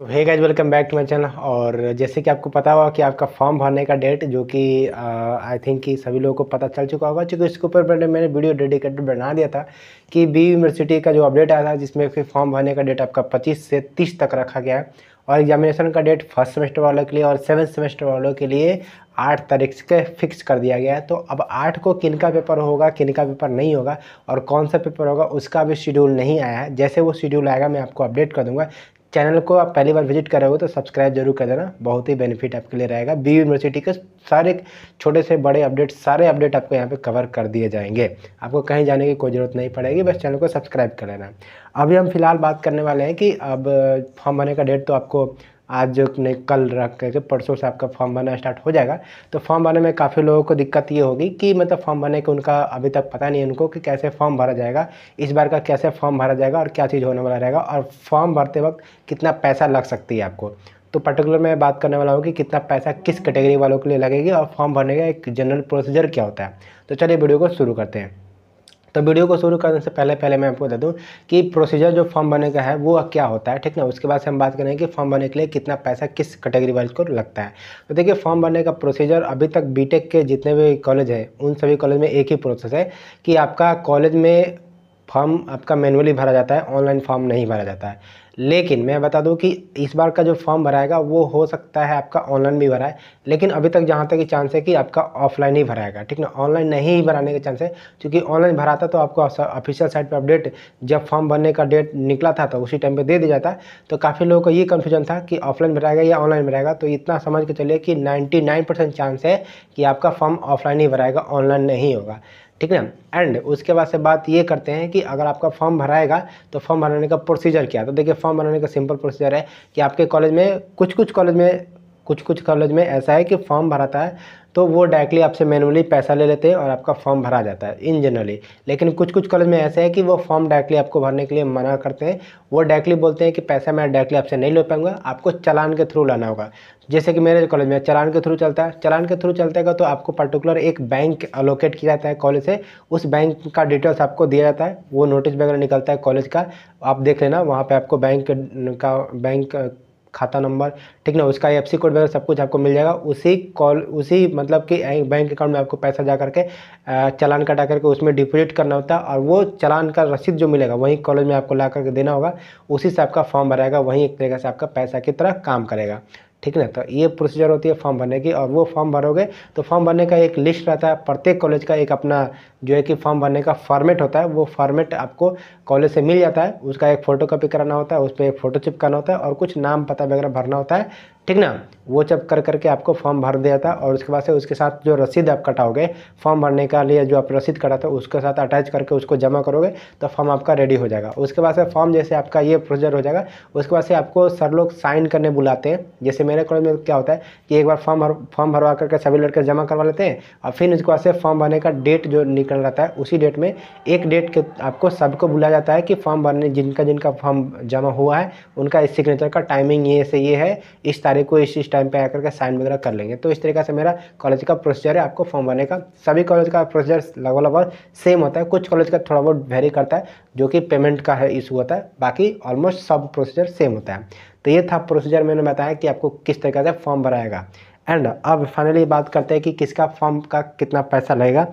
तो hey guys welcome back to my channel और जैसे कि आपको पता होगा कि आपका फॉर्म भरने का डेट जो कि आई uh, थिंक कि सभी लोगों को पता चल चुका होगा क्योंकि इसके ऊपर मैंने मैंने वीडियो डेडिकेटेड बना दिया था कि बी यूनिवर्सिटी का जो अपडेट आया था जिसमें फिर फॉर्म भरने का डेट आपका 25 से 30 तक रखा गया है और एग्जामिनेशन का डेट फर्स्ट सेमेस्टर वालों के लिए और सेवन सेमेस्टर वालों के लिए आठ तारीख से फिक्स कर दिया गया है तो अब आठ को किन का पेपर होगा किन का पेपर नहीं होगा और कौन सा पेपर होगा उसका भी शेड्यूल नहीं आया है जैसे वो शेड्यूल आएगा मैं आपको अपडेट कर दूंगा चैनल को आप पहली बार विजिट कर रहे हो तो सब्सक्राइब जरूर कर देना बहुत ही बेनिफिट आपके लिए रहेगा बी यूनिवर्सिटी के सारे छोटे से बड़े अपडेट सारे अपडेट आपको यहाँ पे कवर कर दिए जाएंगे आपको कहीं जाने की कोई ज़रूरत नहीं पड़ेगी बस चैनल को सब्सक्राइब कर लेना अभी हम फिलहाल बात करने वाले हैं कि अब फॉर्म भरने का डेट तो आपको आज जो ने कल रख करके परसों से आपका फॉर्म भरना स्टार्ट हो जाएगा तो फॉर्म भरने में काफ़ी लोगों को दिक्कत ये होगी कि मतलब फॉर्म भरने के उनका अभी तक पता नहीं है उनको कि कैसे फॉर्म भरा जाएगा इस बार का कैसे फॉर्म भरा जाएगा और क्या चीज़ होने वाला रहेगा और फॉर्म भरते वक्त कितना पैसा लग सकती है आपको तो पर्टिकुलर मैं बात करने वाला हूँ कि कितना पैसा किस कैटेगरी वालों के लिए लगेगी और फॉर्म भरने का एक जनरल प्रोसीजर क्या होता है तो चलिए वीडियो को शुरू करते हैं तो वीडियो को शुरू करने से पहले पहले मैं आपको बता दूँ कि प्रोसीजर जो फॉर्म भरने का है वो क्या होता है ठीक ना उसके बाद से हम बात करेंगे कि फॉर्म बनने के लिए कितना पैसा किस कैटेगरी वाइज को लगता है तो देखिए फॉर्म भरने का प्रोसीजर अभी तक बी के जितने भी कॉलेज हैं उन सभी कॉलेज में एक ही प्रोसेस है कि आपका कॉलेज में फॉर्म आपका मैनुअली भरा जाता है ऑनलाइन फॉर्म नहीं भरा जाता है लेकिन मैं बता दूं कि इस बार का जो फॉर्म भराएगा वो हो सकता है आपका ऑनलाइन भी भराए लेकिन अभी तक जहाँ तक चांस है कि आपका ऑफलाइन ही भराएगा ठीक ना ऑनलाइन नहीं ही भराने के चांस है क्योंकि ऑनलाइन भराता तो आपको ऑफिशियल साइट पर अपडेट जब फॉर्म भरने का डेट निकला था तो उसी टाइम पर दे दिया जाता तो काफ़ी लोगों को ये कन्फ्यूजन था कि ऑफलाइन भराएगा या ऑनलाइन भराएगा तो इतना समझ के चलिए कि नाइन्टी चांस है कि आपका फॉर्म ऑफलाइन ही भराएगा ऑनलाइन नहीं होगा ठीक है एंड उसके बाद से बात ये करते हैं कि अगर आपका फॉर्म भराएगा तो फॉर्म भराने का प्रोसीजर क्या है तो देखिए फॉर्म बनाने का सिंपल प्रोसीजर है कि आपके कॉलेज में कुछ कुछ कॉलेज में कुछ कुछ कॉलेज में ऐसा है कि फॉर्म भराता है तो वो डायरेक्टली आपसे मैनुअली पैसा ले लेते हैं और आपका फॉर्म भरा जाता है इन जनरली लेकिन कुछ कुछ कॉलेज में ऐसे है कि वो फॉर्म डायरेक्टली आपको भरने के लिए मना करते हैं वो डायरेक्टली बोलते हैं कि पैसा मैं डायरेक्टली आपसे नहीं ले पाऊंगा आपको चलान के थ्रू लाना होगा जैसे कि मेरे कॉलेज में चलान के थ्रू चलता है चलान के थ्रू चलते तो आपको पर्टिकुलर एक बैंक अलोकेट किया जाता है कॉलेज से उस बैंक का डिटेल्स आपको दिया जाता है वो नोटिस वगैरह निकलता है कॉलेज का आप देख लेना वहाँ पर आपको बैंक का बैंक खाता नंबर ठीक ना उसका एफ कोड वगैरह सब कुछ आपको मिल जाएगा उसी कॉल उसी मतलब कि बैंक अकाउंट में आपको पैसा जा करके चलान कटा करके उसमें डिपोजिट करना होता है और वो चलान का रसीद जो मिलेगा वहीं कॉलेज में आपको ला करके देना होगा उसी से आपका फॉर्म भराएगा वहीं एक तरीके से आपका पैसा की तरह काम करेगा ठीक ना तो ये प्रोसीजर होती है फॉर्म भरने की और वो फॉर्म भरोगे तो फॉर्म भरने का एक लिस्ट रहता है प्रत्येक कॉलेज का एक अपना जो है कि फॉर्म भरने का फॉर्मेट होता है वो फॉर्मेट आपको कॉलेज से मिल जाता है उसका एक फ़ोटो कराना होता है उस पर एक फ़ोटो चिपकाना होता है और कुछ नाम पता वगैरह भरना होता है ठीक ना वो जब कर करके आपको फॉर्म भर दिया था और उसके बाद से उसके साथ जो रसीद आप कटाओगे फॉर्म भरने का लिए जो आप रसीद कटा था उसके साथ अटैच करके उसको जमा करोगे तो फॉर्म आपका रेडी हो जाएगा उसके बाद से फॉर्म जैसे आपका ये प्रोसीजर हो जाएगा उसके बाद से आपको सर लोग साइन करने बुलाते हैं जैसे मेरे कॉलेज में क्या होता है कि एक बार फॉर्म भर फॉर्म भरवा करके सभी लड़के जमा करवा लेते हैं और फिर उसके बाद से फॉर्म भरने का डेट जो निकल रहता है उसी डेट में एक डेट के आपको सबको बुलाया जाता है कि फॉर्म भरने जिनका जिनका फॉर्म जमा हुआ है उनका सिग्नेचर का टाइमिंग ये से ये है इस तारीख सारे को इस इस टाइम पे आकर के साइन वगैरह कर लेंगे तो इस तरीके से मेरा कॉलेज का प्रोसीजर है आपको फॉर्म भरने का सभी कॉलेज का प्रोसीजर लगभग लगभग सेम होता है कुछ कॉलेज का थोड़ा बहुत वेरी करता है जो कि पेमेंट का है इशू होता है बाकी ऑलमोस्ट सब प्रोसीजर सेम होता है तो ये था प्रोसीजर मैंने बताया कि आपको किस तरीके से फॉर्म भराएगा एंड अब फाइनली बात करते हैं कि किसका फॉर्म का कितना पैसा लगेगा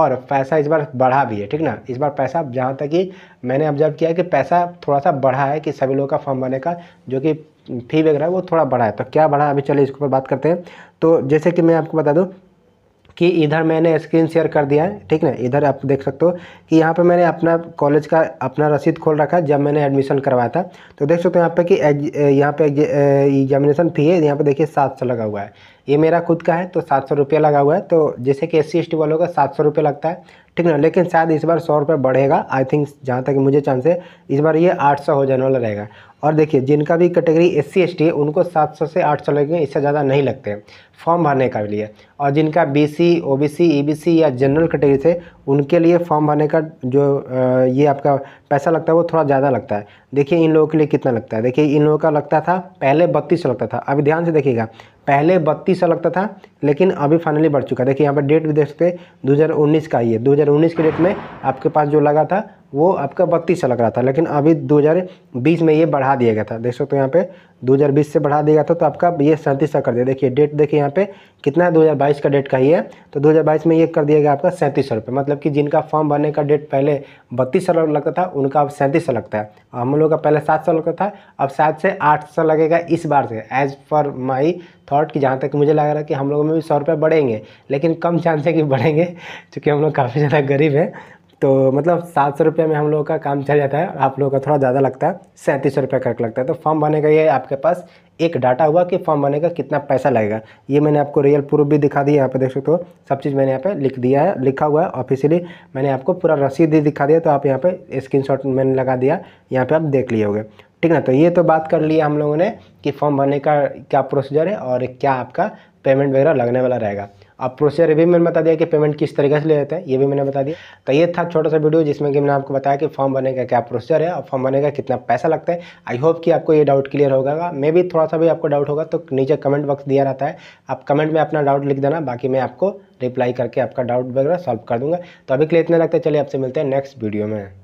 और पैसा इस बार बढ़ा भी है ठीक ना इस बार पैसा जहाँ तक कि मैंने ऑब्जर्व किया कि पैसा थोड़ा सा बढ़ा है कि सभी लोगों का फॉर्म भरने का जो कि फी वगैरह वो थोड़ा बढ़ा है तो क्या बढ़ा अभी चलिए इसके ऊपर बात करते हैं तो जैसे कि मैं आपको बता दूँ कि इधर मैंने स्क्रीन शेयर कर दिया है ठीक है इधर आप देख सकते हो कि यहाँ पे मैंने अपना कॉलेज का अपना रसीद खोल रखा है जब मैंने एडमिशन करवाया था तो देख सकते हो यहाँ पे कि यहाँ पे एग्जामिनेशन फी है यहाँ पे देखिए सात सौ लगा हुआ है ये मेरा खुद का है तो सात सौ रुपया लगा हुआ है तो जैसे कि एस सी वालों का सात सौ लगता है ठीक ना लेकिन शायद इस बार सौ रुपये बढ़ेगा आई थिंक जहाँ तक मुझे चांस है इस बार ये आठ सौ हो जाने वाला रहेगा और देखिए जिनका भी category S C S T है उनको सात सौ से आठ सौ लगेंगे इससे ज़्यादा नहीं लगते हैं फॉर्म भरने का लिए और जिनका B C O B C E B C या जनरल कैटेगरी से उनके लिए फॉर्म भरने का जो ये आपका पैसा लगता है वो थोड़ा ज़्यादा लगता है देखिए इन लोगों के लिए कितना लगता है देखिए इन लोगों का लगता था पहले बत्तीस लगता था अभी ध्यान से देखिएगा पहले बत्तीस सौ लगता था लेकिन अभी फाइनली बढ़ चुका है देखिए यहाँ पर डेट भी देख सकते हैं दो का ये दो के डेट में आपके पास जो लगा था वो आपका बत्तीस सौ लग रहा था लेकिन अभी 2020 में ये बढ़ा दिया गया था देख सकते हो तो यहाँ पे 2020 से बढ़ा दिया गया था तो आपका ये सैंतीस सौ कर दिया देखिए डेट देखिए यहाँ पे कितना है 2022 का डेट का ही है तो 2022 में ये कर दिया गया आपका सैंतीस सौ रुपये मतलब कि जिनका फॉर्म भरने का डेट पहले बत्तीस सौ लगता था उनका अब सैंतीस सौ लगता है हम लोग का पहले सात सौ लगता था अब सात से आठ सौ लगेगा इस बार से एज़ पर माई थाट कि जहाँ तक मुझे लग रहा है कि हम लोगों में भी सौ रुपये बढ़ेंगे लेकिन कम चांस है कि बढ़ेंगे चूँकि हम लोग काफ़ी ज़्यादा गरीब हैं तो मतलब सात सौ रुपये में हम लोगों का काम चल जाता है आप लोगों का थोड़ा ज़्यादा लगता है सैंतीस सौ रुपये करके लगता है तो फॉर्म भरने का ये आपके पास एक डाटा हुआ कि फॉर्म भरने का कितना पैसा लगेगा ये मैंने आपको रियल प्रूफ भी दिखा दिया यहाँ पे देख सकते हो सब चीज़ मैंने यहाँ पे लिख दिया है लिखा हुआ है ऑफिशियली मैंने आपको पूरा रसीद भी दिखा दिया तो आप यहाँ पर स्क्रीन मैंने लगा दिया यहाँ पर आप देख लिए होगे ठीक ना तो ये तो बात कर लिया हम लोगों ने कि फॉर्म भरने का क्या प्रोसीजर है और क्या आपका पेमेंट वगैरह लगने वाला रहेगा आप प्रोसीजर ये भी मैंने बता दिया कि पेमेंट किस तरीके से ले लेते हैं ये भी मैंने बता दिया तो ये था छोटा सा वीडियो जिसमें कि मैंने आपको बताया कि फॉर्म बने का क्या प्रोसीजर है और फॉर्म बनने का कितना पैसा लगता है आई होप कि आपको ये डाउट क्लियर होगा मे भी थोड़ा सा भी आपको डाउट होगा तो नीचे कमेंट बॉक्स दिया रहता है आप कमेंट में अपना डाउट लिख देना बाकी मैं आपको रिप्लाई करके आपका डाउट वगैरह सॉल्व कर दूंगा तो अभी के लिए इतना लगता है चलिए आपसे मिलते हैं नेक्स्ट वीडियो में